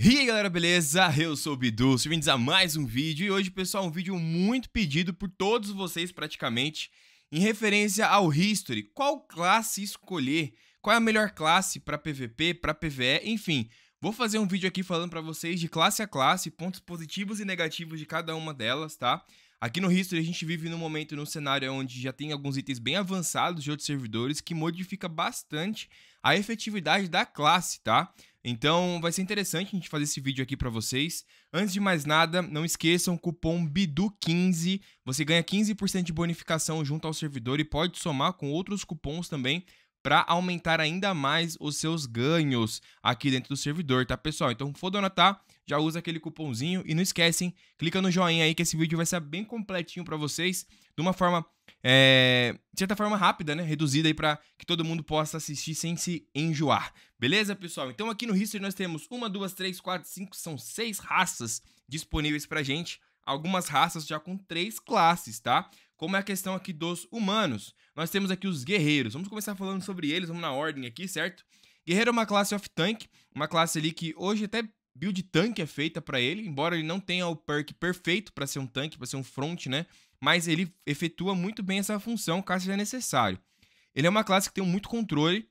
E aí galera, beleza? Eu sou o Bidu, sejam bem-vindos a mais um vídeo e hoje, pessoal, um vídeo muito pedido por todos vocês praticamente em referência ao History, qual classe escolher, qual é a melhor classe para PVP, para PVE, enfim. Vou fazer um vídeo aqui falando para vocês de classe a classe, pontos positivos e negativos de cada uma delas, tá? Aqui no History a gente vive num momento, num cenário onde já tem alguns itens bem avançados de outros servidores que modifica bastante a efetividade da classe, tá? Então vai ser interessante a gente fazer esse vídeo aqui para vocês. Antes de mais nada, não esqueçam o cupom BIDU15. Você ganha 15% de bonificação junto ao servidor e pode somar com outros cupons também para aumentar ainda mais os seus ganhos aqui dentro do servidor, tá, pessoal? Então, for donatar, tá? já usa aquele cupomzinho e não esquecem, clica no joinha aí que esse vídeo vai ser bem completinho para vocês, de uma forma, é, de certa forma rápida, né, reduzida aí para que todo mundo possa assistir sem se enjoar. Beleza, pessoal? Então aqui no History nós temos uma, duas, três, quatro, cinco, são seis raças disponíveis pra gente. Algumas raças já com três classes, tá? como é a questão aqui dos humanos. Nós temos aqui os guerreiros. Vamos começar falando sobre eles, vamos na ordem aqui, certo? Guerreiro é uma classe off-tank, uma classe ali que hoje até build tanque é feita para ele, embora ele não tenha o perk perfeito para ser um tanque, para ser um front, né? Mas ele efetua muito bem essa função caso seja necessário. Ele é uma classe que tem muito controle,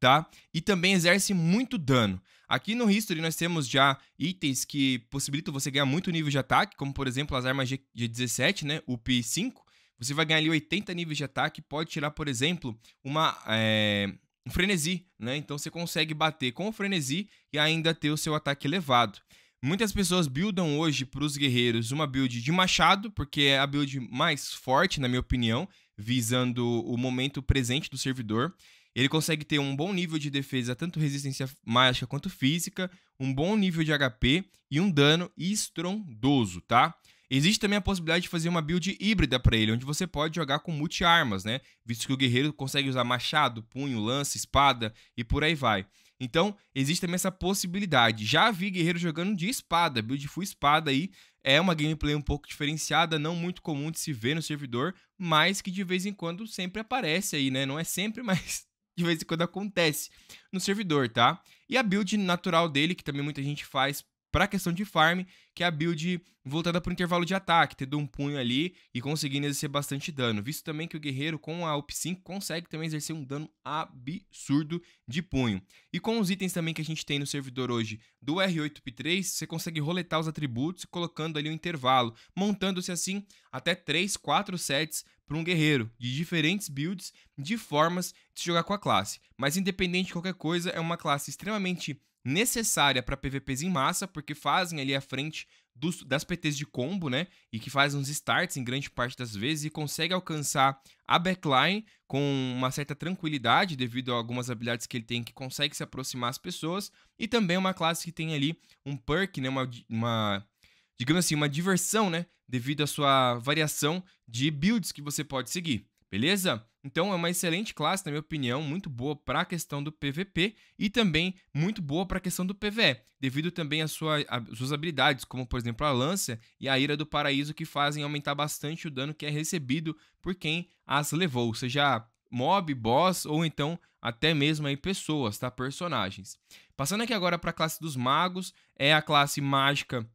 tá? E também exerce muito dano. Aqui no History nós temos já itens que possibilitam você ganhar muito nível de ataque, como por exemplo as armas G17, né? UP5. Você vai ganhar ali 80 níveis de ataque, pode tirar, por exemplo, uma, é, um frenesi, né? Então você consegue bater com o frenesi e ainda ter o seu ataque elevado. Muitas pessoas buildam hoje para os guerreiros uma build de machado, porque é a build mais forte, na minha opinião, visando o momento presente do servidor. Ele consegue ter um bom nível de defesa, tanto resistência mágica quanto física, um bom nível de HP e um dano estrondoso, tá? Existe também a possibilidade de fazer uma build híbrida para ele, onde você pode jogar com multi-armas, né? Visto que o guerreiro consegue usar machado, punho, lança, espada e por aí vai. Então, existe também essa possibilidade. Já vi guerreiro jogando de espada, build full espada aí. É uma gameplay um pouco diferenciada, não muito comum de se ver no servidor, mas que de vez em quando sempre aparece aí, né? Não é sempre, mas de vez em quando acontece no servidor, tá? E a build natural dele, que também muita gente faz para a questão de farm, que é a build voltada para o intervalo de ataque, tendo um punho ali e conseguindo exercer bastante dano. Visto também que o guerreiro com a up 5 consegue também exercer um dano absurdo de punho. E com os itens também que a gente tem no servidor hoje do R8 P3, você consegue roletar os atributos colocando ali um intervalo, montando-se assim até 3, 4 sets para um guerreiro, de diferentes builds, de formas de se jogar com a classe. Mas independente de qualquer coisa, é uma classe extremamente necessária para PVPs em massa, porque fazem ali a frente dos, das PTs de combo, né? E que faz uns starts em grande parte das vezes e consegue alcançar a backline com uma certa tranquilidade devido a algumas habilidades que ele tem que consegue se aproximar as pessoas e também uma classe que tem ali um perk, né? Uma, uma digamos assim, uma diversão, né? Devido à sua variação de builds que você pode seguir beleza? Então é uma excelente classe, na minha opinião, muito boa para a questão do PVP e também muito boa para a questão do PVE, devido também às sua, suas habilidades, como por exemplo a lança e a ira do paraíso, que fazem aumentar bastante o dano que é recebido por quem as levou, seja mob, boss ou então até mesmo aí pessoas, tá? Personagens. Passando aqui agora para a classe dos magos, é a classe mágica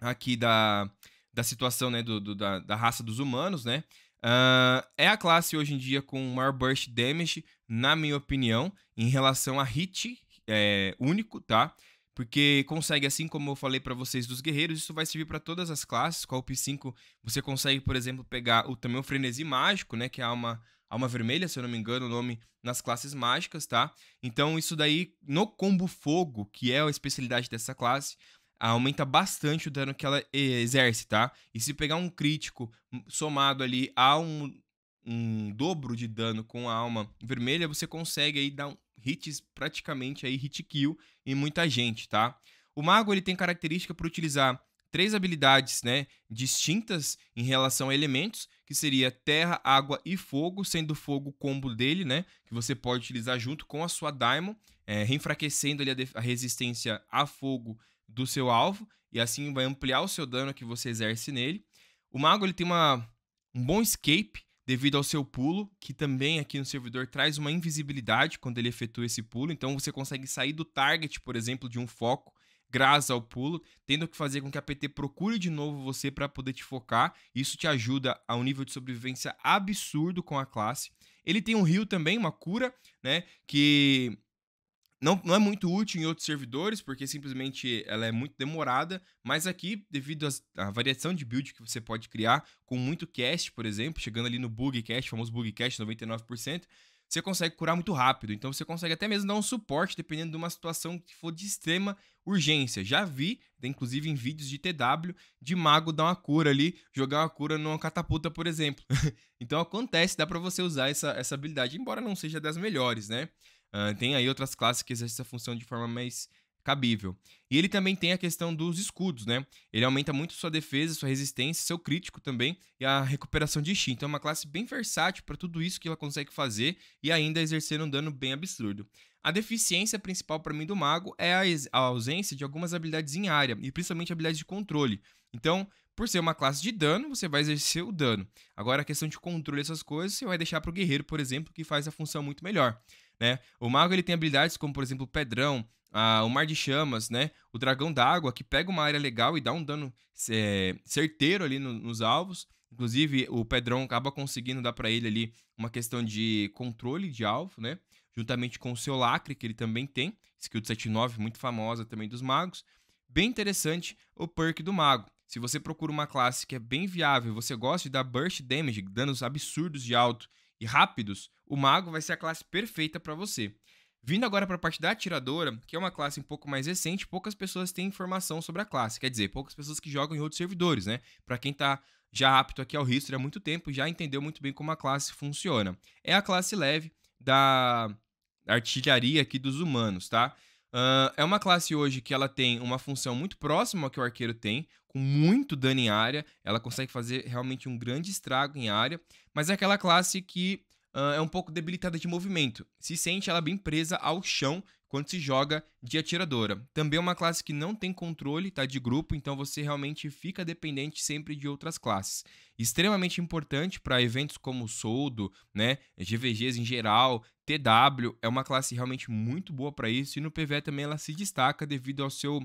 aqui da, da situação, né, do, do da, da raça dos humanos, né? Uh, é a classe hoje em dia com maior burst damage, na minha opinião, em relação a hit é, único, tá? Porque consegue, assim como eu falei para vocês dos guerreiros, isso vai servir para todas as classes. Com a UP5, você consegue, por exemplo, pegar o, também o frenesi mágico, né? Que é uma alma vermelha, se eu não me engano, o nome nas classes mágicas, tá? Então, isso daí, no combo fogo, que é a especialidade dessa classe, aumenta bastante o dano que ela exerce, tá? E se pegar um crítico somado ali a um, um dobro de dano com a alma vermelha, você consegue aí dar um hits praticamente aí hit kill em muita gente, tá? O mago ele tem característica para utilizar três habilidades, né, distintas em relação a elementos, que seria terra, água e fogo, sendo fogo o combo dele, né, que você pode utilizar junto com a sua Daimon, é, reenfraquecendo ali a, a resistência a fogo do seu alvo e assim vai ampliar o seu dano que você exerce nele. O mago ele tem uma, um bom escape devido ao seu pulo, que também aqui no servidor traz uma invisibilidade quando ele efetua esse pulo, então você consegue sair do target, por exemplo, de um foco graças ao pulo, tendo que fazer com que a PT procure de novo você para poder te focar. Isso te ajuda a um nível de sobrevivência absurdo com a classe. Ele tem um heal também, uma cura, né? Que não, não é muito útil em outros servidores, porque simplesmente ela é muito demorada, mas aqui, devido à variação de build que você pode criar, com muito cast, por exemplo, chegando ali no bug cast, famoso bug cast 99%, você consegue curar muito rápido. Então você consegue até mesmo dar um suporte, dependendo de uma situação que for de extrema urgência. Já vi, inclusive em vídeos de TW, de mago dar uma cura ali, jogar uma cura numa catapulta, por exemplo. então acontece, dá para você usar essa, essa habilidade, embora não seja das melhores, né? Uh, tem aí outras classes que exercem essa função de forma mais cabível. E ele também tem a questão dos escudos, né? Ele aumenta muito sua defesa, sua resistência, seu crítico também e a recuperação de chi. Então é uma classe bem versátil para tudo isso que ela consegue fazer e ainda exercer um dano bem absurdo. A deficiência principal para mim do mago é a, a ausência de algumas habilidades em área e principalmente habilidades de controle. Então, por ser uma classe de dano, você vai exercer o dano. Agora, a questão de controle dessas coisas, você vai deixar para o guerreiro, por exemplo, que faz a função muito melhor né? O mago ele tem habilidades como, por exemplo, o pedrão, a, o mar de chamas, né? O dragão d'água, que pega uma área legal e dá um dano é, certeiro ali no, nos alvos. Inclusive, o pedrão acaba conseguindo dar para ele ali uma questão de controle de alvo, né? Juntamente com o seu lacre, que ele também tem, skill de 79, muito famosa também dos magos. Bem interessante o perk do mago. Se você procura uma classe que é bem viável, você gosta de dar burst damage, danos absurdos de alto, e rápidos, o mago vai ser a classe perfeita para você. Vindo agora para a parte da atiradora, que é uma classe um pouco mais recente, poucas pessoas têm informação sobre a classe, quer dizer, poucas pessoas que jogam em outros servidores, né? Para quem está já apto aqui ao history há muito tempo, já entendeu muito bem como a classe funciona. É a classe leve da artilharia aqui dos humanos, tá? Uh, é uma classe hoje que ela tem uma função muito próxima ao que o arqueiro tem, com muito dano em área, ela consegue fazer realmente um grande estrago em área mas é aquela classe que uh, é um pouco debilitada de movimento. Se sente ela bem presa ao chão quando se joga de atiradora. Também é uma classe que não tem controle, tá? De grupo, então você realmente fica dependente sempre de outras classes. Extremamente importante para eventos como o Soldo, né? GVGs em geral, TW, é uma classe realmente muito boa para isso. E no PV também ela se destaca devido ao seu,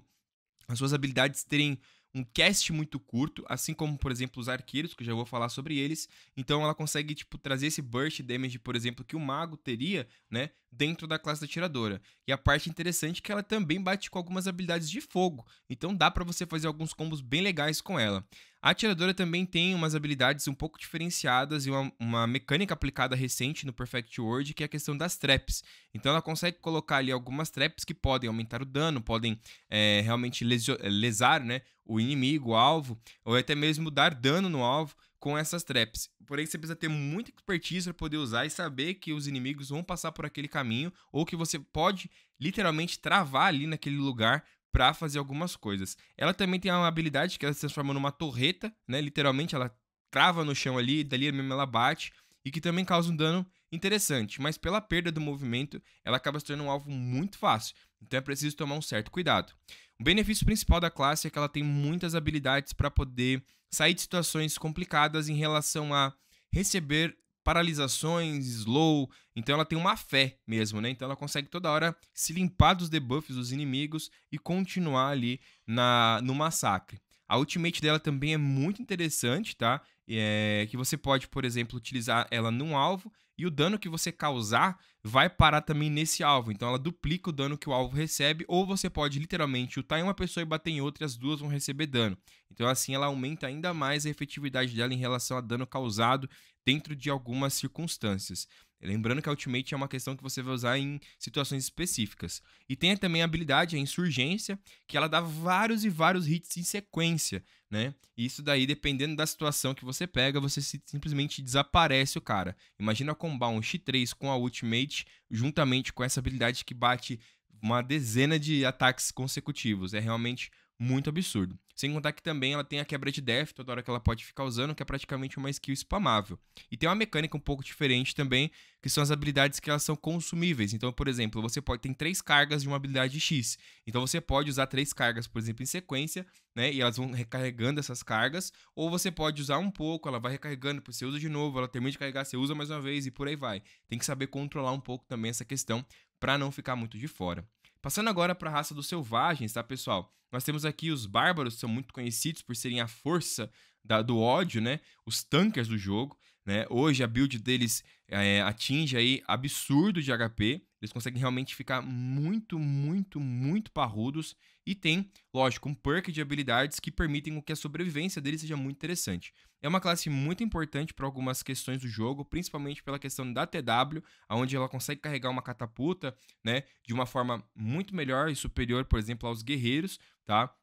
às suas habilidades terem um cast muito curto, assim como, por exemplo, os arqueiros, que eu já vou falar sobre eles. Então ela consegue, tipo, trazer esse burst damage, por exemplo, que o mago teria, né, dentro da classe da tiradora. E a parte interessante é que ela também bate com algumas habilidades de fogo, então dá para você fazer alguns combos bem legais com ela. A atiradora também tem umas habilidades um pouco diferenciadas e uma, uma, mecânica aplicada recente no Perfect World, que é a questão das traps. Então ela consegue colocar ali algumas traps que podem aumentar o dano, podem é, realmente é, lesar né, o inimigo, o alvo, ou até mesmo dar dano no alvo com essas traps. Porém, você precisa ter muita expertise para poder usar e saber que os inimigos vão passar por aquele caminho, ou que você pode literalmente travar ali naquele lugar para fazer algumas coisas. Ela também tem uma habilidade que ela se transforma numa torreta, né? Literalmente ela trava no chão ali, dali mesmo ela bate e que também causa um dano interessante, mas pela perda do movimento, ela acaba se tornando um alvo muito fácil, então é preciso tomar um certo cuidado. O benefício principal da classe é que ela tem muitas habilidades para poder sair de situações complicadas em relação a receber paralisações, slow. Então ela tem uma fé mesmo, né? Então ela consegue toda hora se limpar dos debuffs dos inimigos e continuar ali na, no massacre. A ultimate dela também é muito interessante, tá? É, que você pode, por exemplo, utilizar ela num alvo e o dano que você causar vai parar também nesse alvo. Então ela duplica o dano que o alvo recebe, ou você pode literalmente chutar em uma pessoa e bater em outra e as duas vão receber dano. Então assim ela aumenta ainda mais a efetividade dela em relação a dano causado dentro de algumas circunstâncias. Lembrando que a Ultimate é uma questão que você vai usar em situações específicas. E tem também a habilidade, a insurgência, que ela dá vários e vários hits em sequência, né? E isso daí, dependendo da situação que você pega, você simplesmente desaparece o cara. Imagina combar um X3 com a Ultimate, juntamente com essa habilidade que bate uma dezena de ataques consecutivos. É realmente muito absurdo. Sem contar que também ela tem a quebra de def toda hora que ela pode ficar usando, que é praticamente uma skill spamável. E tem uma mecânica um pouco diferente também, que são as habilidades que elas são consumíveis. Então, por exemplo, você pode tem três cargas de uma habilidade X. Então você pode usar três cargas, por exemplo, em sequência, né? E elas vão recarregando essas cargas, ou você pode usar um pouco, ela vai recarregando, você usa de novo, ela termina de carregar, você usa mais uma vez e por aí vai. Tem que saber controlar um pouco também essa questão para não ficar muito de fora. Passando agora para a raça dos selvagens, tá, pessoal? Nós temos aqui os bárbaros, que são muito conhecidos por serem a força da, do ódio, né? Os tankers do jogo. Né? Hoje a build deles é, atinge aí absurdo de HP. Eles conseguem realmente ficar muito, muito, muito parrudos. E tem, lógico, um perk de habilidades que permitem que a sobrevivência deles seja muito interessante. É uma classe muito importante para algumas questões do jogo, principalmente pela questão da TW, onde ela consegue carregar uma catapulta né, de uma forma muito melhor e superior, por exemplo, aos guerreiros. Tá?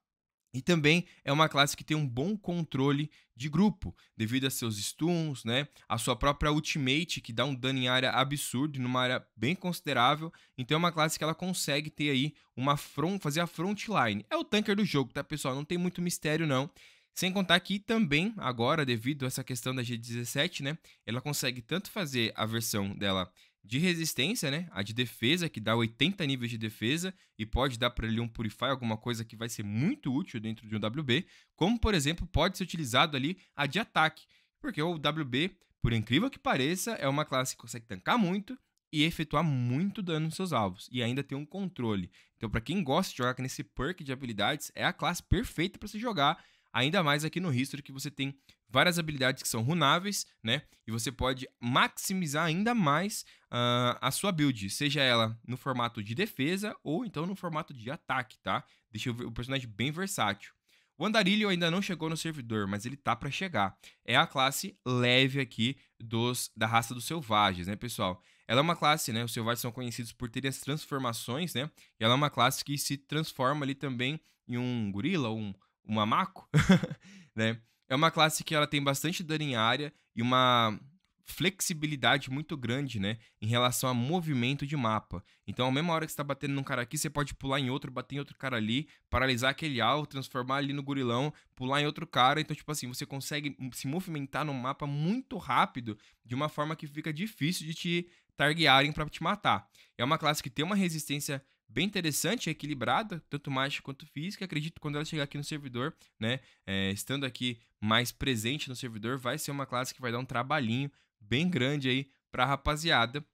E também é uma classe que tem um bom controle de grupo, devido a seus stuns, né? A sua própria ultimate, que dá um dano em área absurdo, numa área bem considerável. Então é uma classe que ela consegue ter aí uma front, fazer a frontline. É o tanker do jogo, tá, pessoal? Não tem muito mistério, não. Sem contar que também, agora, devido a essa questão da G17, né? Ela consegue tanto fazer a versão dela de resistência, né? A de defesa, que dá 80 níveis de defesa e pode dar para ele um Purify, alguma coisa que vai ser muito útil dentro de um WB, como por exemplo, pode ser utilizado ali a de ataque, porque o WB, por incrível que pareça, é uma classe que consegue tancar muito e efetuar muito dano nos seus alvos e ainda tem um controle. Então, para quem gosta de jogar nesse perk de habilidades, é a classe perfeita para se jogar Ainda mais aqui no History, que você tem várias habilidades que são runáveis, né? E você pode maximizar ainda mais uh, a sua build, seja ela no formato de defesa ou então no formato de ataque, tá? Deixa o personagem bem versátil. O Andarilho ainda não chegou no servidor, mas ele tá para chegar. É a classe leve aqui dos da raça dos selvagens, né, pessoal? Ela é uma classe, né? Os selvagens são conhecidos por terem as transformações, né? E ela é uma classe que se transforma ali também em um gorila, um o Mamaco, né? É uma classe que ela tem bastante dano em área e uma flexibilidade muito grande, né, em relação a movimento de mapa. Então, a mesma hora que você tá batendo num cara aqui, você pode pular em outro, bater em outro cara ali, paralisar aquele alvo, transformar ali no gorilão, pular em outro cara. Então, tipo assim, você consegue se movimentar no mapa muito rápido, de uma forma que fica difícil de te targearem para te matar. É uma classe que tem uma resistência bem interessante, equilibrada, tanto mágica quanto física. Acredito que quando ela chegar aqui no servidor, né, é, estando aqui mais presente no servidor, vai ser uma classe que vai dar um trabalhinho bem grande aí a rapaziada,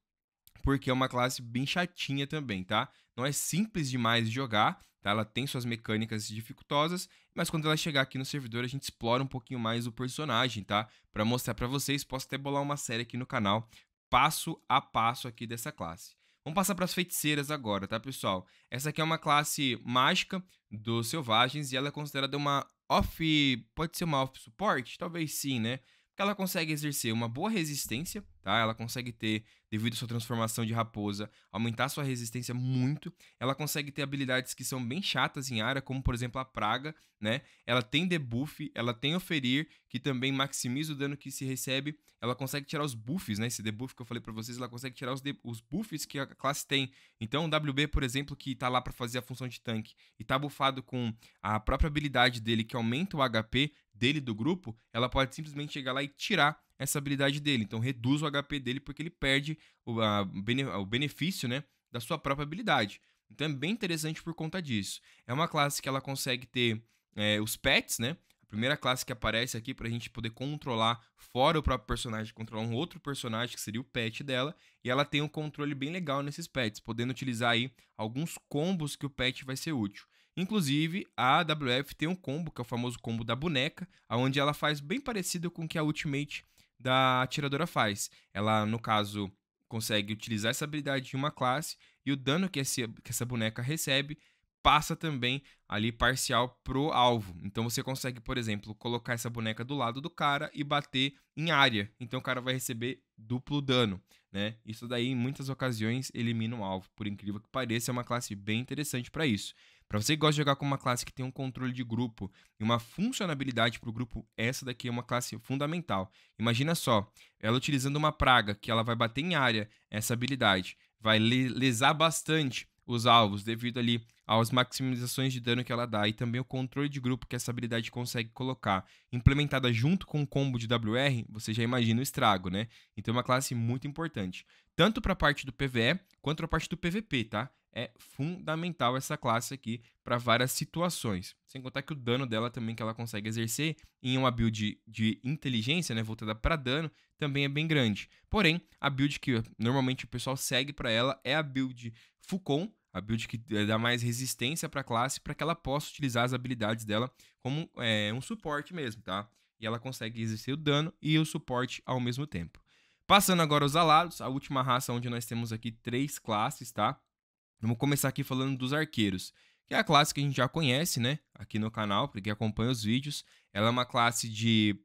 porque é uma classe bem chatinha também, tá? Não é simples demais de jogar, tá? Ela tem suas mecânicas dificultosas, mas quando ela chegar aqui no servidor, a gente explora um pouquinho mais o personagem, tá? Para mostrar para vocês, posso até bolar uma série aqui no canal, passo a passo aqui dessa classe. Vamos passar para as feiticeiras agora, tá, pessoal? Essa aqui é uma classe mágica dos selvagens e ela é considerada uma off... Pode ser uma off-support? Talvez sim, né? Porque ela consegue exercer uma boa resistência tá? Ela consegue ter, devido à sua transformação de raposa, aumentar sua resistência muito. Ela consegue ter habilidades que são bem chatas em área, como por exemplo a praga, né? Ela tem debuff, ela tem oferir que também maximiza o dano que se recebe. Ela consegue tirar os buffs, né? Esse debuff que eu falei para vocês, ela consegue tirar os, os buffs que a classe tem. Então, o WB, por exemplo, que tá lá para fazer a função de tanque e tá bufado com a própria habilidade dele que aumenta o HP dele do grupo, ela pode simplesmente chegar lá e tirar essa habilidade dele. Então reduz o HP dele porque ele perde o, a, o benefício né, da sua própria habilidade. Então é bem interessante por conta disso. É uma classe que ela consegue ter é, os pets, né? A primeira classe que aparece aqui para a gente poder controlar fora o próprio personagem, controlar um outro personagem que seria o pet dela, e ela tem um controle bem legal nesses pets, podendo utilizar aí alguns combos que o pet vai ser útil. Inclusive, a AWF tem um combo, que é o famoso combo da boneca, onde ela faz bem parecido com o que a Ultimate da atiradora faz. Ela, no caso, consegue utilizar essa habilidade de uma classe e o dano que, essa que essa boneca recebe passa também ali parcial pro alvo. Então você consegue, por exemplo, colocar essa boneca do lado do cara e bater em área. Então o cara vai receber duplo dano, né? Isso daí em muitas ocasiões elimina o um alvo. Por incrível que pareça, é uma classe bem interessante para isso. Para você que gosta de jogar com uma classe que tem um controle de grupo e uma funcionabilidade para o grupo, essa daqui é uma classe fundamental. Imagina só, ela utilizando uma praga que ela vai bater em área, essa habilidade vai lesar bastante os alvos devido ali às maximizações de dano que ela dá e também o controle de grupo que essa habilidade consegue colocar. Implementada junto com o combo de WR, você já imagina o estrago, né? Então é uma classe muito importante, tanto para a parte do PvE quanto para a parte do PvP, tá? é fundamental essa classe aqui para várias situações. Sem contar que o dano dela também que ela consegue exercer em uma build de, inteligência, né, voltada para dano, também é bem grande. Porém, a build que normalmente o pessoal segue para ela é a build Fukon, a build que dá mais resistência para a classe para que ela possa utilizar as habilidades dela como é, um suporte mesmo, tá? E ela consegue exercer o dano e o suporte ao mesmo tempo. Passando agora aos alados, a última raça onde nós temos aqui três classes, tá? Vamos começar aqui falando dos arqueiros, que é a classe que a gente já conhece, né? Aqui no canal, porque quem acompanha os vídeos. Ela é uma classe de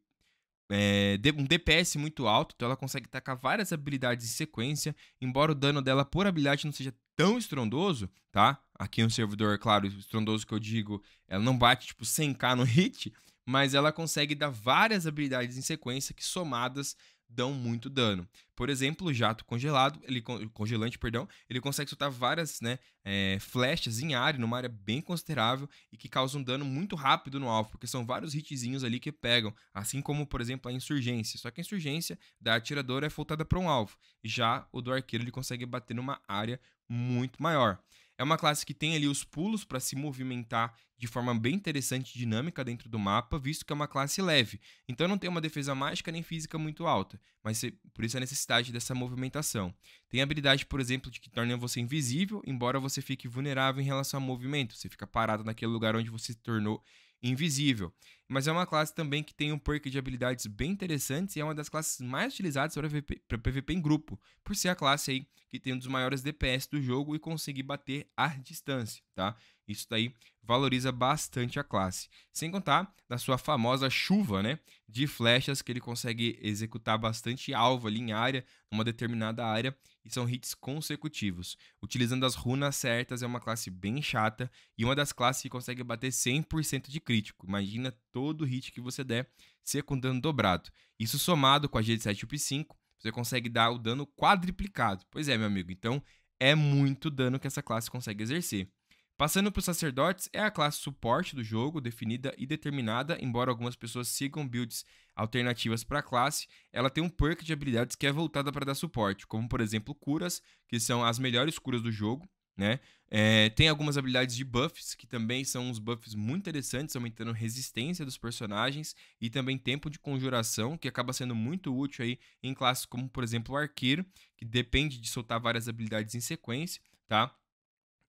é, um DPS muito alto, então ela consegue tacar várias habilidades em sequência, embora o dano dela por habilidade não seja tão estrondoso, tá? Aqui um servidor, claro, estrondoso que eu digo, ela não bate tipo 100k no hit, mas ela consegue dar várias habilidades em sequência que somadas dão muito dano. Por exemplo, o jato congelado, ele congelante, perdão, ele consegue soltar várias né, é, flechas em área, numa área bem considerável e que causam dano muito rápido no alvo, porque são vários hitzinhos ali que pegam, assim como, por exemplo, a insurgência. Só que a insurgência da atiradora é voltada para um alvo, já o do arqueiro ele consegue bater numa área muito maior. É uma classe que tem ali os pulos para se movimentar de forma bem interessante e dinâmica dentro do mapa, visto que é uma classe leve. Então não tem uma defesa mágica nem física muito alta, mas por isso a necessidade dessa movimentação. Tem a habilidade, por exemplo, de que torna você invisível, embora você fique vulnerável em relação ao movimento. Você fica parado naquele lugar onde você se tornou invisível. Mas é uma classe também que tem um perk de habilidades bem interessantes e é uma das classes mais utilizadas para PVP, para PVP em grupo, por ser a classe aí que tem um dos maiores DPS do jogo e conseguir bater à distância, tá? Isso daí valoriza bastante a classe. Sem contar da sua famosa chuva, né, de flechas que ele consegue executar bastante alvo ali em área, numa determinada área, e são hits consecutivos. Utilizando as runas certas é uma classe bem chata e uma das classes que consegue bater 100% de crítico. Imagina todo hit que você der secundando dobrado. Isso somado com a G7 up 5, você consegue dar o dano quadriplicado. Pois é, meu amigo, então é muito dano que essa classe consegue exercer. Passando para os sacerdotes, é a classe suporte do jogo, definida e determinada, embora algumas pessoas sigam builds alternativas para a classe, ela tem um perk de habilidades que é voltada para dar suporte, como por exemplo curas, que são as melhores curas do jogo, né? É, tem algumas habilidades de buffs, que também são uns buffs muito interessantes, aumentando resistência dos personagens e também tempo de conjuração, que acaba sendo muito útil aí em classes como, por exemplo, o arqueiro, que depende de soltar várias habilidades em sequência, tá?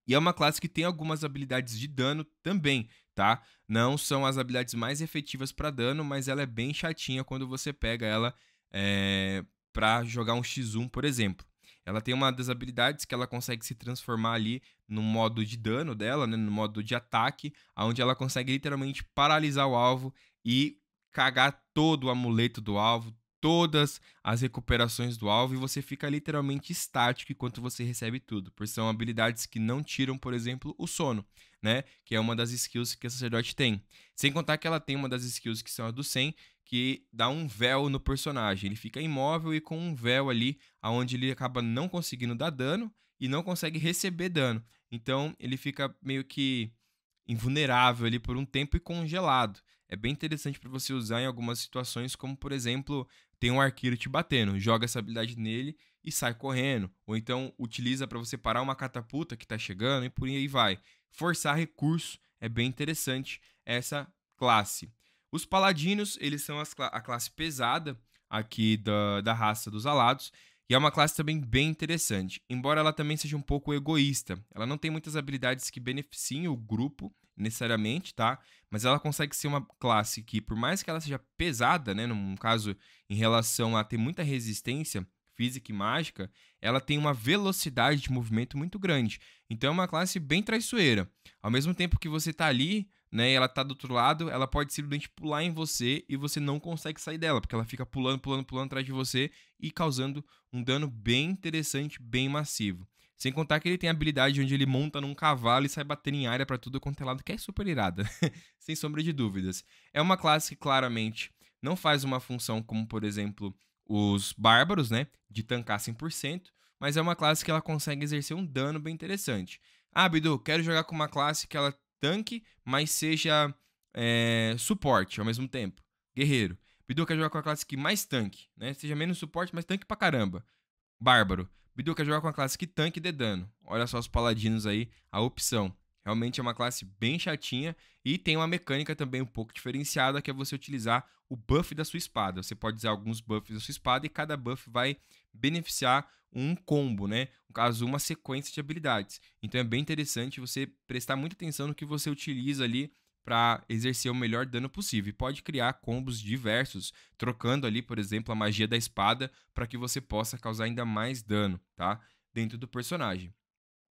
E é uma classe que tem algumas habilidades de dano também, tá? Não são as habilidades mais efetivas para dano, mas ela é bem chatinha quando você pega ela é, eh, para jogar um X1, por exemplo. Ela tem uma das habilidades que ela consegue se transformar ali no modo de dano dela, né, no modo de ataque, onde ela consegue literalmente paralisar o alvo e cagar todo o amuleto do alvo, todas as recuperações do alvo e você fica literalmente estático enquanto você recebe tudo, por são habilidades que não tiram, por exemplo, o sono, né? Que é uma das skills que a sacerdote tem. Sem contar que ela tem uma das skills que são a do Sen, que dá um véu no personagem. Ele fica imóvel e com um véu ali, aonde ele acaba não conseguindo dar dano e não consegue receber dano. Então ele fica meio que invulnerável ali por um tempo e congelado. É bem interessante para você usar em algumas situações, como por exemplo, tem um arqueiro te batendo, joga essa habilidade nele e sai correndo. Ou então utiliza para você parar uma catapulta que está chegando e por aí vai. Forçar recurso é bem interessante essa classe. Os paladinos, eles são cla a classe pesada aqui da, da raça dos alados. E é uma classe também bem interessante, embora ela também seja um pouco egoísta. Ela não tem muitas habilidades que beneficiem o grupo necessariamente, tá? Mas ela consegue ser uma classe que, por mais que ela seja pesada, né, num caso em relação a ter muita resistência física e mágica, ela tem uma velocidade de movimento muito grande. Então é uma classe bem traiçoeira. Ao mesmo tempo que você tá ali, né, e ela tá do outro lado, ela pode simplesmente pular em você e você não consegue sair dela, porque ela fica pulando, pulando, pulando atrás de você e causando um dano bem interessante, bem massivo. Sem contar que ele tem a habilidade onde ele monta num cavalo e sai batendo em área para tudo quanto é lado, que é super irada, sem sombra de dúvidas. É uma classe que claramente não faz uma função como, por exemplo, os bárbaros, né, de tancar 100%, mas é uma classe que ela consegue exercer um dano bem interessante. Ah, Bidu, quero jogar com uma classe que ela tanque, mas seja é, suporte ao mesmo tempo, guerreiro. Bidu quer jogar com a classe que mais tanque, né? Seja menos suporte, mas tanque pra caramba. Bárbaro. Bidu quer jogar com a classe que tanque de dano. Olha só os paladinos aí, a opção. Realmente é uma classe bem chatinha e tem uma mecânica também um pouco diferenciada, que é você utilizar o buff da sua espada. Você pode usar alguns buffs da sua espada e cada buff vai beneficiar um combo, né? No caso, uma sequência de habilidades. Então é bem interessante você prestar muita atenção no que você utiliza ali para exercer o melhor dano possível. E pode criar combos diversos, trocando ali, por exemplo, a magia da espada para que você possa causar ainda mais dano, tá? Dentro do personagem.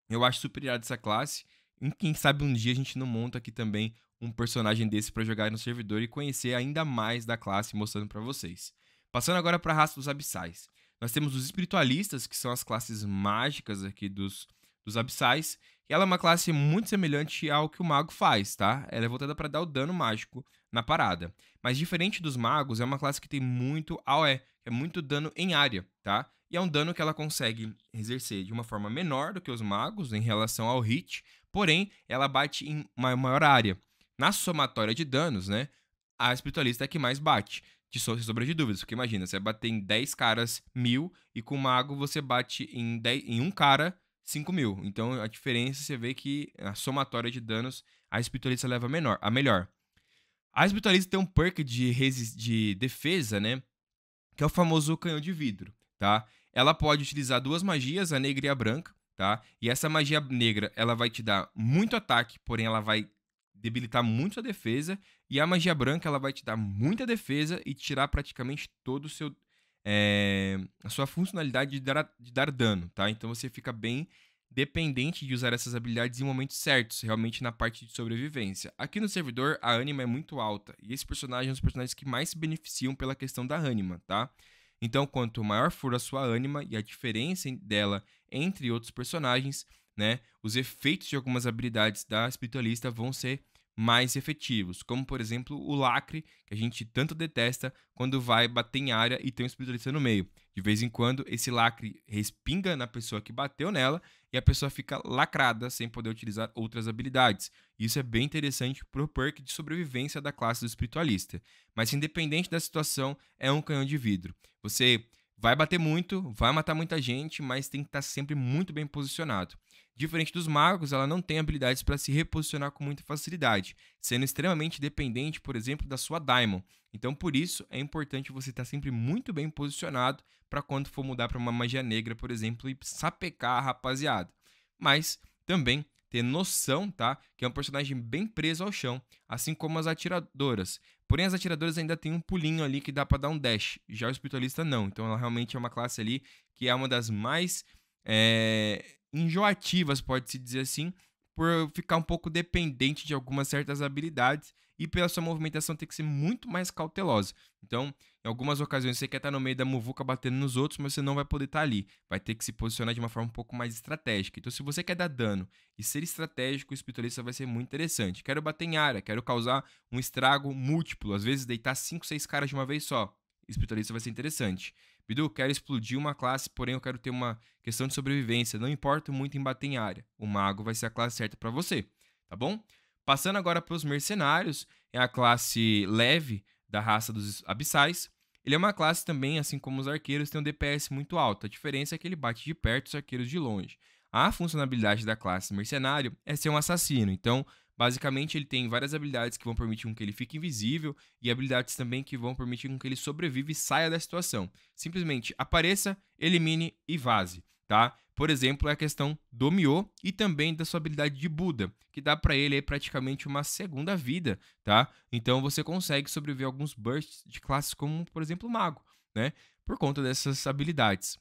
Eu acho super irado essa classe. E quem sabe um dia a gente não monta aqui também um personagem desse para jogar no servidor e conhecer ainda mais da classe mostrando para vocês. Passando agora para a raça dos abissais. Nós temos os espiritualistas, que são as classes mágicas aqui dos dos abissais. E ela é uma classe muito semelhante ao que o mago faz, tá? Ela é voltada para dar o dano mágico na parada. Mas diferente dos magos, é uma classe que tem muito AoE, é muito dano em área, tá? E é um dano que ela consegue exercer de uma forma menor do que os magos em relação ao hit, porém ela bate em uma maior área. Na somatória de danos, né? A espiritualista é que mais bate de sobra de dúvidas. Porque imagina, você bater em 10 caras mil e com o mago você bate em, 10, em um cara 5 mil. Então a diferença você vê que a somatória de danos a espiritualista leva a, menor, a melhor. A espiritualista tem um perk de, de defesa, né? Que é o famoso canhão de vidro, tá? Ela pode utilizar duas magias, a negra e a branca, tá? E essa magia negra, ela vai te dar muito ataque, porém ela vai debilitar muito sua defesa. E a magia branca, ela vai te dar muita defesa e tirar praticamente todo o seu é, a sua funcionalidade de dar, de dar dano, tá? Então você fica bem dependente de usar essas habilidades em momentos certos, realmente na parte de sobrevivência. Aqui no servidor, a ânima é muito alta, e esse personagem é um dos personagens que mais se beneficiam pela questão da ânima, tá? Então, quanto maior for a sua ânima e a diferença dela entre outros personagens, né, os efeitos de algumas habilidades da espiritualista vão ser mais efetivos, como por exemplo o lacre, que a gente tanto detesta quando vai bater em área e tem um espiritualista no meio. De vez em quando, esse lacre respinga na pessoa que bateu nela e a pessoa fica lacrada sem poder utilizar outras habilidades. Isso é bem interessante para o perk de sobrevivência da classe do espiritualista. Mas independente da situação, é um canhão de vidro. Você vai bater muito, vai matar muita gente, mas tem que estar tá sempre muito bem posicionado. Diferente dos magos, ela não tem habilidades para se reposicionar com muita facilidade, sendo extremamente dependente, por exemplo, da sua Daimon. Então, por isso, é importante você estar tá sempre muito bem posicionado para quando for mudar para uma magia negra, por exemplo, e sapecar a rapaziada. Mas também ter noção, tá? Que é um personagem bem preso ao chão, assim como as atiradoras. Porém, as atiradoras ainda tem um pulinho ali que dá para dar um dash. Já o espiritualista não. Então, ela realmente é uma classe ali que é uma das mais é, enjoativas, pode-se dizer assim, por ficar um pouco dependente de algumas certas habilidades e pela sua movimentação ter que ser muito mais cautelosa. Então, em algumas ocasiões você quer estar no meio da muvuca batendo nos outros, mas você não vai poder estar ali. Vai ter que se posicionar de uma forma um pouco mais estratégica. Então, se você quer dar dano e ser estratégico, o espiritualista vai ser muito interessante. Quero bater em área, quero causar um estrago múltiplo, às vezes deitar 5, 6 caras de uma vez só. O espiritualista vai ser interessante. Bidu, quero explodir uma classe, porém eu quero ter uma questão de sobrevivência. Não importa muito em bater em área. O mago vai ser a classe certa para você, tá bom? Passando agora para os mercenários, é a classe leve da raça dos abissais. Ele é uma classe também, assim como os arqueiros, tem um DPS muito alto. A diferença é que ele bate de perto os arqueiros de longe. A funcionalidade da classe mercenário é ser um assassino, então Basicamente, ele tem várias habilidades que vão permitir com que ele fique invisível e habilidades também que vão permitir com que ele sobreviva e saia da situação. Simplesmente apareça, elimine e vaze, tá? Por exemplo, é a questão do Mio e também da sua habilidade de Buda, que dá para ele aí, praticamente uma segunda vida, tá? Então você consegue sobreviver a alguns bursts de classes como, por exemplo, o Mago, né? Por conta dessas habilidades.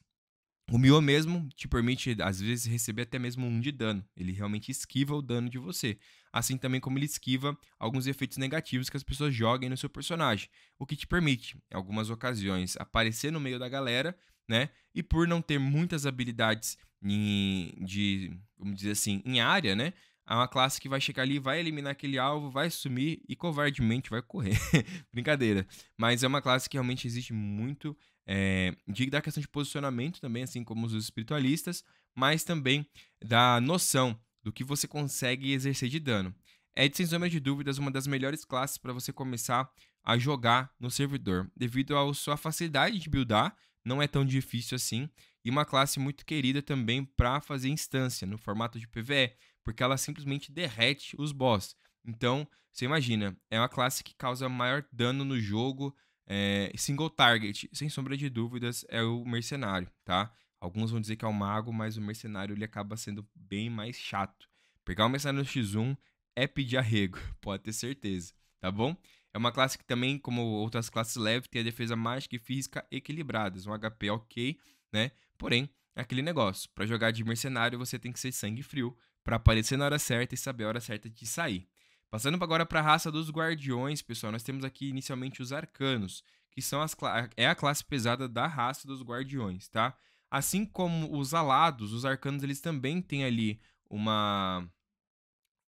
O Mio mesmo te permite, às vezes, receber até mesmo um de dano. Ele realmente esquiva o dano de você assim também como ele esquiva alguns efeitos negativos que as pessoas joguem no seu personagem, o que te permite, em algumas ocasiões, aparecer no meio da galera, né? E por não ter muitas habilidades em, de, vamos dizer assim, em área, né? É uma classe que vai chegar ali, vai eliminar aquele alvo, vai sumir e covardemente vai correr. Brincadeira. Mas é uma classe que realmente existe muito é, de, da questão de posicionamento também, assim como os espiritualistas, mas também da noção do que você consegue exercer de dano. É, sem sombra de dúvidas, uma das melhores classes para você começar a jogar no servidor, devido à sua facilidade de buildar, não é tão difícil assim, e uma classe muito querida também para fazer instância no formato de PvE, porque ela simplesmente derrete os boss. Então, você imagina, é uma classe que causa maior dano no jogo, é, single target, sem sombra de dúvidas, é o mercenário, tá? Alguns vão dizer que é o mago, mas o mercenário ele acaba sendo bem mais chato. Pegar o mercenário no X1 é pedir arrego, pode ter certeza, tá bom? É uma classe que também, como outras classes leves, tem a defesa mágica e física equilibradas, um HP ok, né? Porém, é aquele negócio, para jogar de mercenário você tem que ser sangue frio para aparecer na hora certa e saber a hora certa de sair. Passando agora para a raça dos guardiões, pessoal, nós temos aqui inicialmente os arcanos, que são as é a classe pesada da raça dos guardiões, tá? Assim como os alados, os arcanos eles também têm ali uma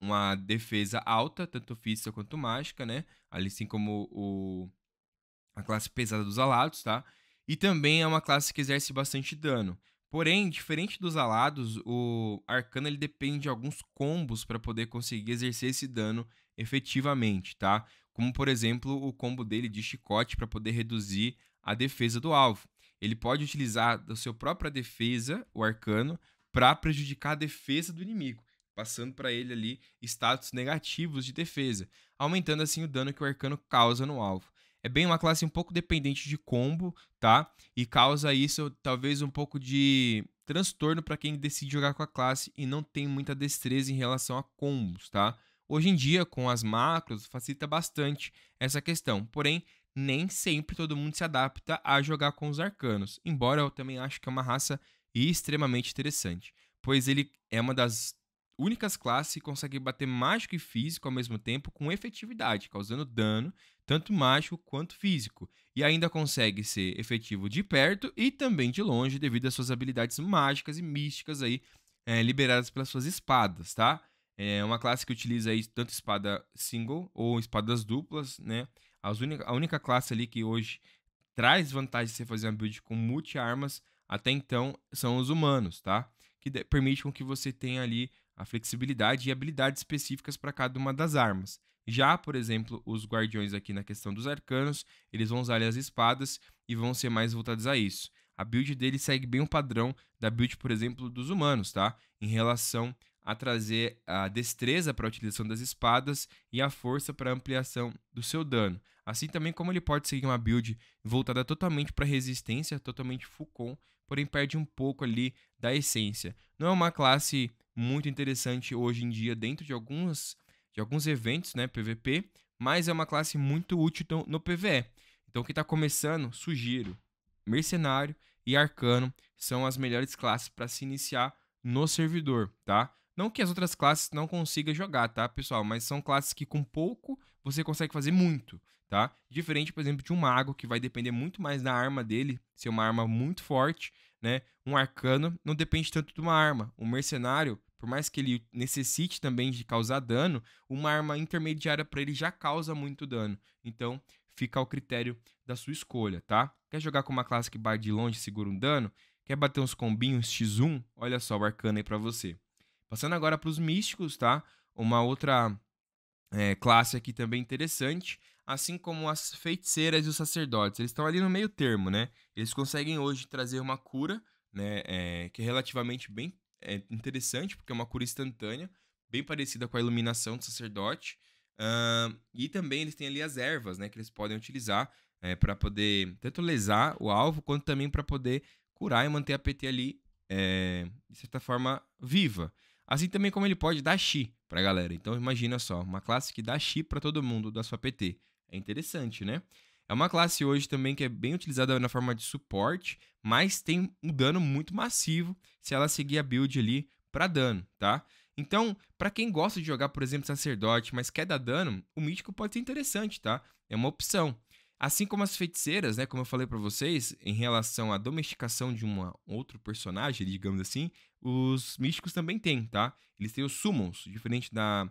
uma defesa alta, tanto física quanto mágica, né? Ali assim como o a classe pesada dos alados, tá? E também é uma classe que exerce bastante dano. Porém, diferente dos alados, o arcano ele depende de alguns combos para poder conseguir exercer esse dano efetivamente, tá? Como por exemplo, o combo dele de chicote para poder reduzir a defesa do alvo ele pode utilizar da sua própria defesa, o arcano, para prejudicar a defesa do inimigo, passando para ele ali status negativos de defesa, aumentando assim o dano que o arcano causa no alvo. É bem uma classe um pouco dependente de combo, tá? E causa isso talvez um pouco de transtorno para quem decide jogar com a classe e não tem muita destreza em relação a combos, tá? Hoje em dia, com as macros, facilita bastante essa questão. Porém, nem sempre todo mundo se adapta a jogar com os arcanos, embora eu também acho que é uma raça extremamente interessante, pois ele é uma das únicas classes que consegue bater mágico e físico ao mesmo tempo com efetividade, causando dano tanto mágico quanto físico, e ainda consegue ser efetivo de perto e também de longe devido às suas habilidades mágicas e místicas aí é, liberadas pelas suas espadas, tá? É uma classe que utiliza aí tanto espada single ou espadas duplas, né? Unica, a única classe ali que hoje traz vantagem de você fazer uma build com multi-armas até então são os humanos, tá? Que de, permite com que você tenha ali a flexibilidade e habilidades específicas para cada uma das armas. Já, por exemplo, os guardiões aqui na questão dos arcanos, eles vão usar as espadas e vão ser mais voltados a isso. A build dele segue bem o padrão da build, por exemplo, dos humanos, tá? Em relação a trazer a destreza para a utilização das espadas e a força para ampliação do seu dano. Assim também como ele pode seguir uma build voltada totalmente para resistência, totalmente Fukon, porém perde um pouco ali da essência. Não é uma classe muito interessante hoje em dia dentro de alguns de alguns eventos, né, PVP, mas é uma classe muito útil então no PVE. Então quem está começando, sugiro mercenário e arcano são as melhores classes para se iniciar no servidor, tá? Não que as outras classes não consiga jogar, tá, pessoal? Mas são classes que com pouco você consegue fazer muito, tá? Diferente, por exemplo, de um mago, que vai depender muito mais da arma dele, ser uma arma muito forte, né? Um arcano não depende tanto de uma arma. Um mercenário, por mais que ele necessite também de causar dano, uma arma intermediária para ele já causa muito dano. Então, fica ao critério da sua escolha, tá? Quer jogar com uma classe que bate de longe e segura um dano? Quer bater uns combinhos X1? Olha só o arcano aí para você. Passando agora para os místicos, tá? Uma outra é, classe aqui também interessante, assim como as feiticeiras e os sacerdotes. Eles estão ali no meio termo, né? Eles conseguem hoje trazer uma cura, né? É, que é relativamente bem é, interessante, porque é uma cura instantânea, bem parecida com a iluminação do sacerdote. Uh, e também eles têm ali as ervas, né? Que eles podem utilizar é, para poder tanto lesar o alvo, quanto também para poder curar e manter a PT ali, é, de certa forma, viva. Assim também como ele pode dar chi para a galera. Então imagina só, uma classe que dá chi para todo mundo da sua PT. É interessante, né? É uma classe hoje também que é bem utilizada na forma de suporte, mas tem um dano muito massivo se ela seguir a build ali para dano, tá? Então, para quem gosta de jogar, por exemplo, sacerdote, mas quer dar dano, o mítico pode ser interessante, tá? É uma opção. Assim como as feiticeiras, né, como eu falei para vocês, em relação à domesticação de um outro personagem, digamos assim, os místicos também têm, tá? Eles têm os summons, diferente da,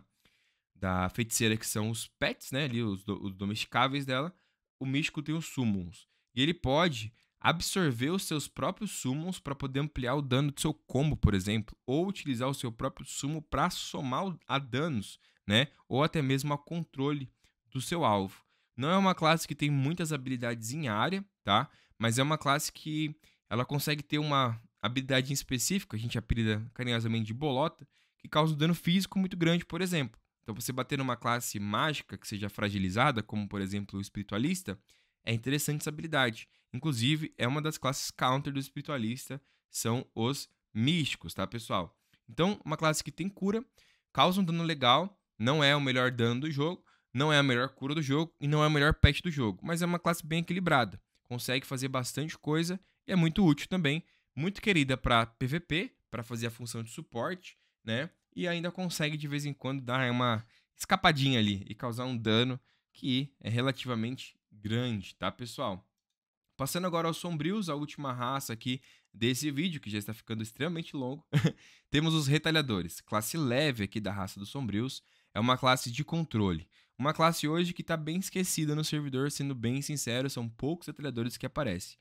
da feiticeira, que são os pets, né? Ali, os, do, os domesticáveis dela. O místico tem os summons. E ele pode absorver os seus próprios summons para poder ampliar o dano do seu combo, por exemplo, ou utilizar o seu próprio sumo para somar a danos, né? Ou até mesmo a controle do seu alvo. Não é uma classe que tem muitas habilidades em área, tá? Mas é uma classe que ela consegue ter uma habilidade em específico, a gente apelida carinhosamente de bolota, que causa um dano físico muito grande, por exemplo. Então, você bater numa classe mágica que seja fragilizada, como por exemplo o espiritualista, é interessante essa habilidade. Inclusive, é uma das classes counter do espiritualista, são os místicos, tá, pessoal? Então, uma classe que tem cura, causa um dano legal, não é o melhor dano do jogo, não é a melhor cura do jogo e não é o melhor pet do jogo, mas é uma classe bem equilibrada, consegue fazer bastante coisa e é muito útil também muito querida para PVP, para fazer a função de suporte, né? E ainda consegue de vez em quando dar uma escapadinha ali e causar um dano que é relativamente grande, tá, pessoal? Passando agora aos sombrios, a última raça aqui desse vídeo, que já está ficando extremamente longo, temos os retalhadores, classe leve aqui da raça dos sombrios, é uma classe de controle. Uma classe hoje que está bem esquecida no servidor, sendo bem sincero, são poucos retalhadores que aparecem.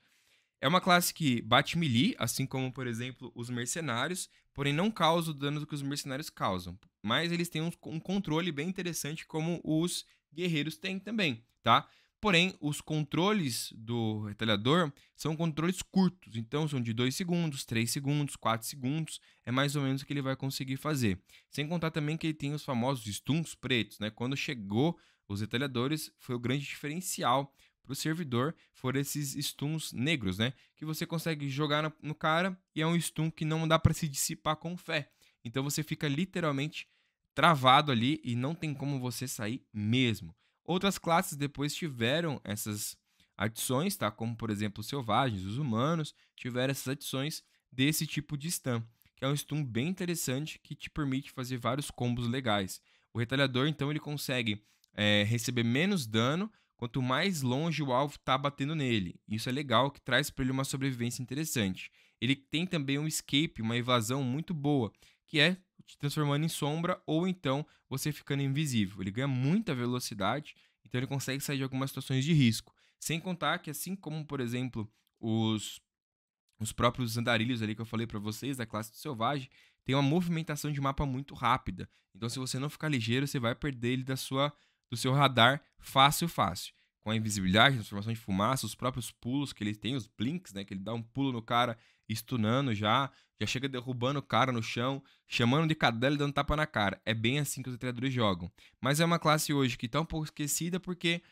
É uma classe que bate melee, assim como, por exemplo, os mercenários, porém não causa o dano que os mercenários causam. Mas eles têm um, um controle bem interessante, como os guerreiros têm também, tá? Porém, os controles do retalhador são controles curtos, então são de 2 segundos, 3 segundos, 4 segundos, é mais ou menos o que ele vai conseguir fazer. Sem contar também que ele tem os famosos stuns pretos, né? Quando chegou os retalhadores, foi o grande diferencial o servidor foram esses stuns negros, né? Que você consegue jogar no cara e é um stun que não dá para se dissipar com fé. Então você fica literalmente travado ali e não tem como você sair mesmo. Outras classes depois tiveram essas adições, tá? Como por exemplo os selvagens, os humanos, tiveram essas adições desse tipo de stun, que é um stun bem interessante que te permite fazer vários combos legais. O retalhador então ele consegue é, receber menos dano quanto mais longe o alvo está batendo nele. Isso é legal, que traz para ele uma sobrevivência interessante. Ele tem também um escape, uma evasão muito boa, que é te transformando em sombra ou então você ficando invisível. Ele ganha muita velocidade, então ele consegue sair de algumas situações de risco. Sem contar que, assim como, por exemplo, os, os próprios andarilhos ali que eu falei para vocês, da classe do selvagem, tem uma movimentação de mapa muito rápida. Então, se você não ficar ligeiro, você vai perder ele da sua do seu radar fácil, fácil. Com a invisibilidade, a transformação de fumaça, os próprios pulos que ele tem, os blinks, né? Que ele dá um pulo no cara, estunando já, já chega derrubando o cara no chão, chamando de cadela e dando tapa na cara. É bem assim que os atiradores jogam. Mas é uma classe hoje que está um pouco esquecida porque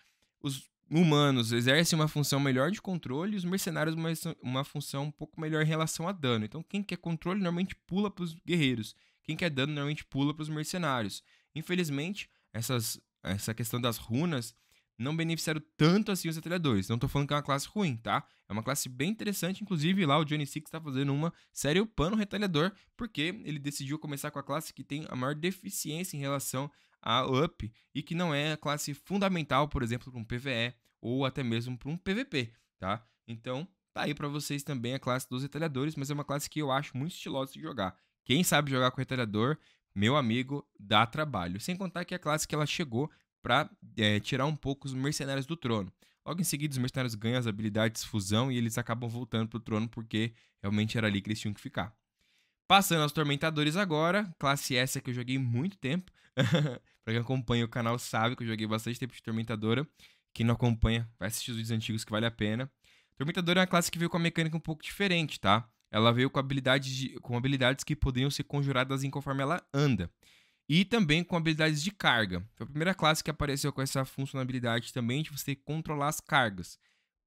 os humanos exercem uma função melhor de controle e os mercenários uma, uma função um pouco melhor em relação a dano. Então, quem quer controle normalmente pula para os guerreiros, quem quer dano normalmente pula para os mercenários. Infelizmente, essas essa questão das runas não beneficiaram tanto assim os atalhadores. Não tô falando que é uma classe ruim, tá? É uma classe bem interessante, inclusive lá o Johnny Six tá fazendo uma série upando o retalhador, porque ele decidiu começar com a classe que tem a maior deficiência em relação a up e que não é a classe fundamental, por exemplo, para um PvE ou até mesmo para um PvP, tá? Então, tá aí para vocês também a classe dos retalhadores, mas é uma classe que eu acho muito estilosa de jogar. Quem sabe jogar com retalhador meu amigo, dá trabalho. Sem contar que é a que ela chegou para é, tirar um pouco os mercenários do trono. Logo em seguida, os mercenários ganham as habilidades fusão e eles acabam voltando para o trono porque realmente era ali que eles tinham que ficar. Passando aos Tormentadores agora, classe essa que eu joguei muito tempo. para quem acompanha o canal sabe que eu joguei bastante tempo de Tormentadora. Quem não acompanha, vai assistir os vídeos antigos que vale a pena. Tormentadora é uma classe que veio com uma mecânica um pouco diferente, tá? Ela veio com, habilidade de, com habilidades que poderiam ser conjuradas em conforme ela anda. E também com habilidades de carga. Foi a primeira classe que apareceu com essa funcionalidade também de você controlar as cargas.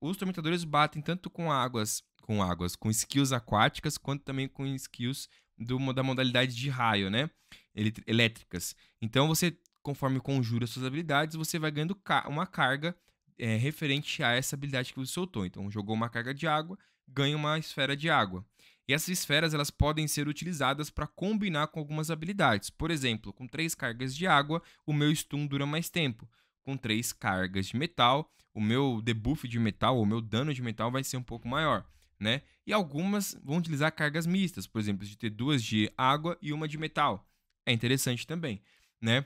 Os tormentadores batem tanto com águas, com águas, com skills aquáticas, quanto também com skills do, da modalidade de raio, né? elétricas. Então você, conforme conjura suas habilidades, você vai ganhando ca uma carga é, referente a essa habilidade que você soltou. Então jogou uma carga de água, ganha uma esfera de água. E essas esferas elas podem ser utilizadas para combinar com algumas habilidades. Por exemplo, com três cargas de água, o meu stun dura mais tempo. Com três cargas de metal, o meu debuff de metal, o meu dano de metal vai ser um pouco maior. Né? E algumas vão utilizar cargas mistas, por exemplo, de ter duas de água e uma de metal. É interessante também, né?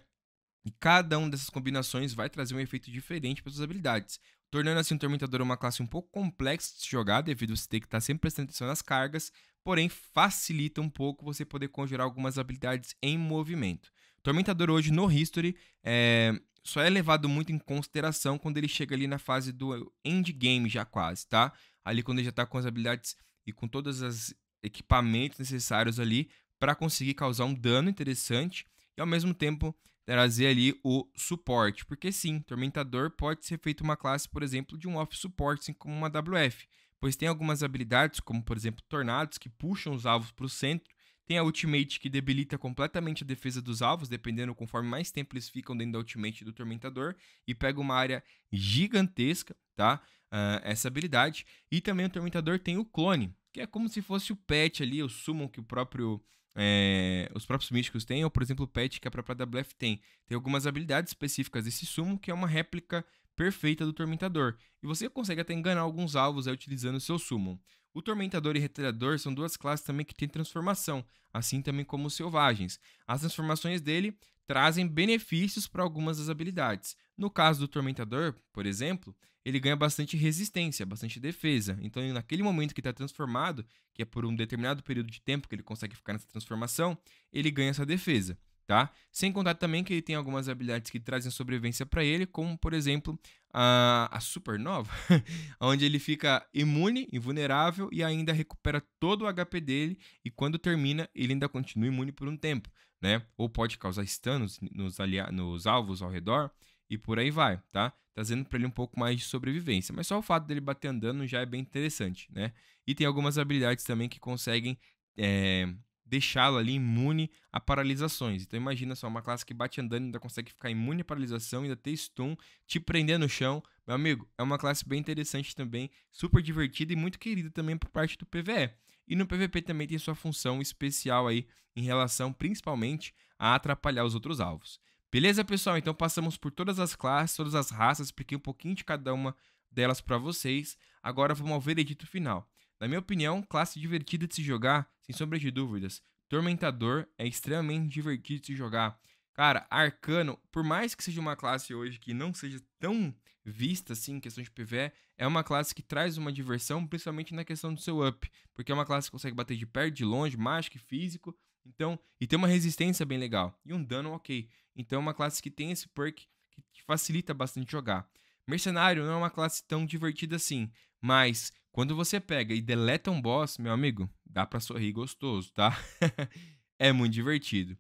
E cada uma dessas combinações vai trazer um efeito diferente para suas habilidades tornando assim o Tormentador uma classe um pouco complexa de jogar, devido a você ter que estar tá sempre prestando atenção nas cargas, porém facilita um pouco você poder conjurar algumas habilidades em movimento. Tormentador hoje no History é, só é levado muito em consideração quando ele chega ali na fase do endgame já quase, tá? Ali quando ele já está com as habilidades e com todos os equipamentos necessários ali para conseguir causar um dano interessante e ao mesmo tempo trazer ali o suporte. Porque sim, Tormentador pode ser feito uma classe, por exemplo, de um off suporte, assim como uma WF, pois tem algumas habilidades, como por exemplo Tornados, que puxam os alvos para o centro, tem a Ultimate, que debilita completamente a defesa dos alvos, dependendo conforme mais tempo eles ficam dentro da Ultimate do Tormentador, e pega uma área gigantesca, tá? Uh, essa habilidade. E também o Tormentador tem o Clone, que é como se fosse o pet ali, o Summon que o próprio é, os próprios místicos têm, ou por exemplo o pet que é a própria WF tem. Tem algumas habilidades específicas desse sumo que é uma réplica perfeita do Tormentador. E você consegue até enganar alguns alvos aí, utilizando o seu sumo O Tormentador e retirador são duas classes também que têm transformação, assim também como os Selvagens. As transformações dele trazem benefícios para algumas das habilidades. No caso do Tormentador, por exemplo, ele ganha bastante resistência, bastante defesa. Então, naquele momento que está transformado, que é por um determinado período de tempo que ele consegue ficar nessa transformação, ele ganha essa defesa. Tá? Sem contar também que ele tem algumas habilidades que trazem sobrevivência para ele, como por exemplo a, a supernova, onde ele fica imune, invulnerável e ainda recupera todo o HP dele e quando termina ele ainda continua imune por um tempo né? Ou pode causar estanos nos, nos alvos ao redor e por aí vai, tá? Trazendo para ele um pouco mais de sobrevivência. Mas só o fato dele bater andando já é bem interessante, né? E tem algumas habilidades também que conseguem é, deixá-lo ali imune a paralisações. Então imagina só, uma classe que bate andando ainda consegue ficar imune a paralisação, ainda ter stun, te prender no chão. Meu amigo, é uma classe bem interessante também, super divertida e muito querida também por parte do PVE. E no PVP também tem sua função especial aí em relação principalmente a atrapalhar os outros alvos. Beleza, pessoal? Então passamos por todas as classes, todas as raças, expliquei um pouquinho de cada uma delas para vocês. Agora vamos ao veredito final. Na minha opinião, classe divertida de se jogar, sem sombra de dúvidas. Tormentador é extremamente divertido de se jogar. Cara, Arcano, por mais que seja uma classe hoje que não seja tão vista, assim, em questão de PVE, é uma classe que traz uma diversão, principalmente na questão do seu up, porque é uma classe que consegue bater de perto, de longe, mágico e físico, então, e tem uma resistência bem legal, e um dano ok. Então é uma classe que tem esse perk que facilita bastante jogar. Mercenário não é uma classe tão divertida assim, mas quando você pega e deleta um boss, meu amigo, dá pra sorrir gostoso, tá? é muito divertido.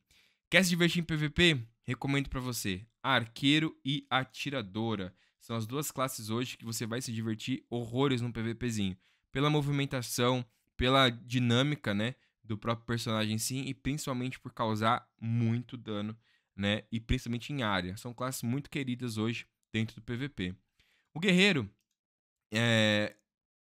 Quer se divertir em PVP? Recomendo para você Arqueiro e Atiradora. São as duas classes hoje que você vai se divertir horrores no PVPzinho. Pela movimentação, pela dinâmica, né? Do próprio personagem sim, e principalmente por causar muito dano, né? E principalmente em área. São classes muito queridas hoje dentro do PVP. O guerreiro é,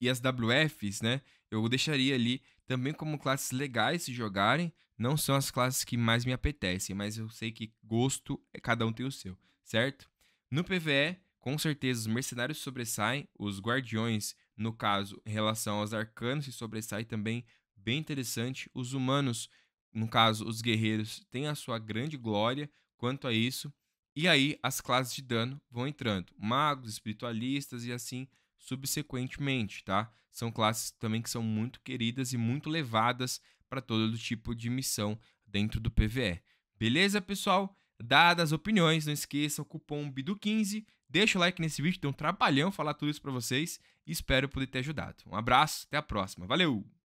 e as WFs, né? Eu deixaria ali também como classes legais se jogarem. Não são as classes que mais me apetecem, mas eu sei que gosto, é, cada um tem o seu, certo? No PVE, com certeza, os mercenários sobressaem, os guardiões, no caso, em relação aos arcanos, se sobressai também, bem interessante. Os humanos, no caso, os guerreiros, têm a sua grande glória quanto a isso. E aí, as classes de dano vão entrando: magos, espiritualistas e assim subsequentemente, tá? São classes também que são muito queridas e muito levadas para todo tipo de missão dentro do PVE. Beleza, pessoal? Dadas as opiniões, não esqueça o cupom BIDU15 Deixa o like nesse vídeo, deu um trabalhão falar tudo isso para vocês. Espero poder ter ajudado. Um abraço, até a próxima. Valeu!